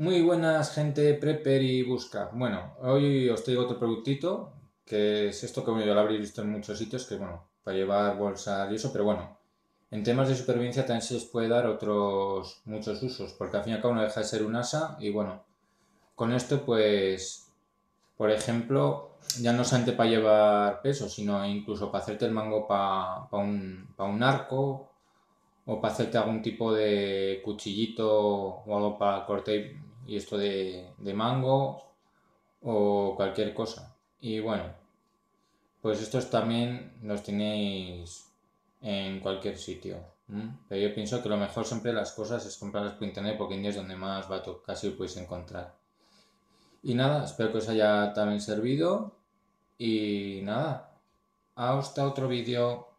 Muy buenas, gente prepper y busca. Bueno, hoy os traigo otro productito, que es esto que bueno, yo lo habréis visto en muchos sitios, que bueno, para llevar bolsas y eso, pero bueno, en temas de supervivencia también se les puede dar otros muchos usos, porque al fin y al cabo no deja de ser un asa, y bueno, con esto pues, por ejemplo, ya no solamente para llevar peso, sino incluso para hacerte el mango para, un, para un arco, o para hacerte algún tipo de cuchillito o algo para corte y esto de, mango o cualquier cosa. Y bueno, pues estos también los tenéis en cualquier sitio. Pero yo pienso que lo mejor siempre las cosas es comprarlas por internet porque en es donde más vato casi podéis encontrar. Y nada, espero que os haya también servido. Y nada, hasta otro vídeo.